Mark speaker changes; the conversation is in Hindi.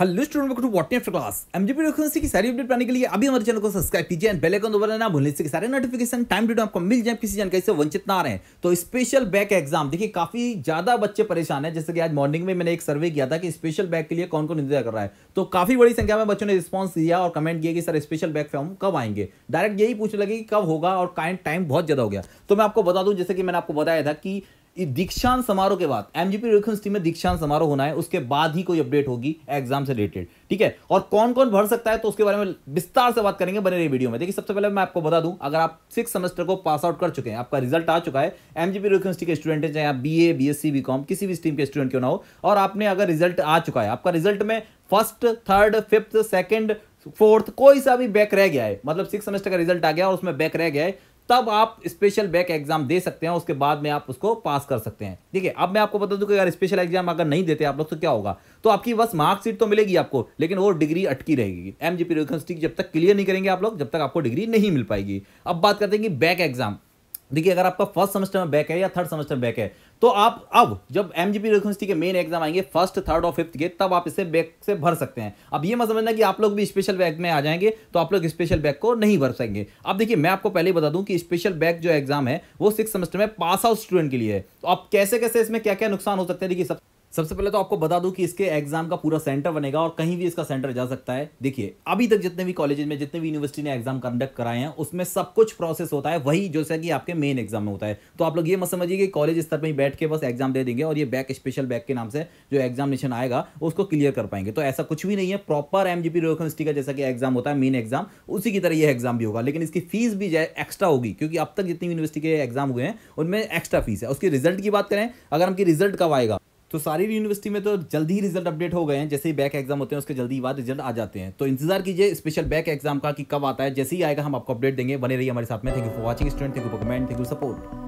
Speaker 1: hello student welcome to what after class MGP vacancy की सारी अपडेट पाने के लिए अभी हमारे चैनल को सब्सक्राइब कीजिए एंड बेल आइकन दबाना ना भूलें इससे सारे नोटिफिकेशन टाइम टू टाइम आपको मिल जाए किसी जानकारी से वंचित ना रहे तो स्पेशल बैक एग्जाम देखिए काफी ज्यादा बच्चे परेशान है जैसे कि आज मॉर्निंग में मैंने एक सर्वे किया था कि स्पेशल बैक के लिए कौन कौन इंतजार कर रहा है तो काफी बड़ी संख्या में बच्चों ने रिस्पॉन्स दिया और कमेंट किया कि सर स्पेशल बैक फॉर्म कब आएंगे डायरेक्ट यही पूछने लगे कि कब होगा और काइंड टाइम बहुत ज्यादा हो गया तो मैं आपको बता दूँ जैसे कि मैंने आपको बताया था कि दीक्षांत समारोह के बाद एमजीपी यूनिवर्सिटी में दीक्षांत समारोह होना है उसके बाद ही कोई अपडेट होगी एग्जाम से रिलेटेड ठीक है और कौन कौन भर सकता है तो उसके बारे में विस्तार से बात करेंगे बने रही वीडियो में देखिए सबसे पहले मैं आपको बता दूं अगर आप सिक्स सेमेस्टर को पास आउट कर चुके हैं आपका रिजल्ट आ चुका है एमजीपी यूनिवर्सिटी के स्टूडेंट है चाहे आप बी ए बी किसी भी स्ट्रीम के स्टूडेंट क्यों ना हो और आपने अगर रिजल्ट आ चुका है आपका रिजल्ट में first third fifth second fourth कोई सा भी बैक रह गया है मतलब सिक्स सेमेस्टर का रिजल्ट आ गया और उसमें बैक रह गया है तब आप स्पेशल बैक एग्जाम दे सकते हैं उसके बाद में आप उसको पास कर सकते हैं ठीक है अब मैं आपको बता दूं कि अगर स्पेशल एग्जाम अगर नहीं देते आप लोग तो क्या होगा तो आपकी बस मार्कशीट तो मिलेगी आपको लेकिन वो डिग्री अटकी रहेगी एम जी जब तक क्लियर नहीं करेंगे आप लोग जब तक आपको डिग्री नहीं मिल पाएगी अब बात करते हैं कि बैक एग्जाम देखिए अगर आपका फर्स्ट सेमेस्टर में बैक है या थर्ड सेमेस्टर बैक है तो आप अब जब एम जी यूनिवर्सिटी के मेन एग्जाम आएंगे फर्स्ट थर्ड और फिफ्थ के तब आप इसे बैक से भर सकते हैं अब ये मत समझना कि आप लोग भी स्पेशल बैग में आ जाएंगे तो आप लोग स्पेशल बैग को नहीं भर सकेंगे अब देखिए मैं आपको पहले ही बता दूं कि स्पेशल बैग जो एग्जाम है वो सिक्स सेमेस्टर में पास आउट स्टूडेंट के लिए है तो आप कैसे कैसे इसमें क्या क्या नुकसान हो सकते हैं देखिए सब सबसे पहले तो आपको बता दूं कि इसके एग्जाम का पूरा सेंटर बनेगा और कहीं भी इसका सेंटर जा सकता है देखिए अभी तक जितने भी कॉलेज में जितने भी यूनिवर्सिटी ने एग्जाम कंडक्ट कराए हैं उसमें सब कुछ प्रोसेस होता है वही जैसा कि आपके मेन एग्जाम में होता है तो आप लोग ये मत समझिए कि कॉलेज स्तर पर ही बैठ के बस एग्जाम दे देंगे और ये बैक स्पेशल बैक के नाम से जो एग्जामिनेशन आएगा उसको क्लियर कर पाएंगे तो ऐसा कुछ भी नहीं है प्रॉपर एम जी पी का जैसा कि एग्जाम होता है मेन एग्जाम उसी की तरह यह एग्जाम भी होगा लेकिन इसकी फीस भी एक्स्ट्रा होगी क्योंकि अब तक जितनी यूनिवर्सिटी के एग्जाम हुए हैं उनमें एक्स्ट्रा फीस है उसके रिजल्ट की बात करें अगर हम रिजल्ट कब आएगा तो सारी यूनिवर्सिटी में तो जल्दी ही रिजल्ट अपडेट हो गए हैं जैसे ही बैक एग्जाम होते हैं उसके जल्दी बाद रिजल्ट आ जाते हैं तो इंतजार कीजिए स्पेशल बैक एग्जाम का कि कब आता है जैसे ही आएगा हम आपको अपडेट देंगे बने रहिए हमारे साथ में thank you for watching student thank you for comment thank you support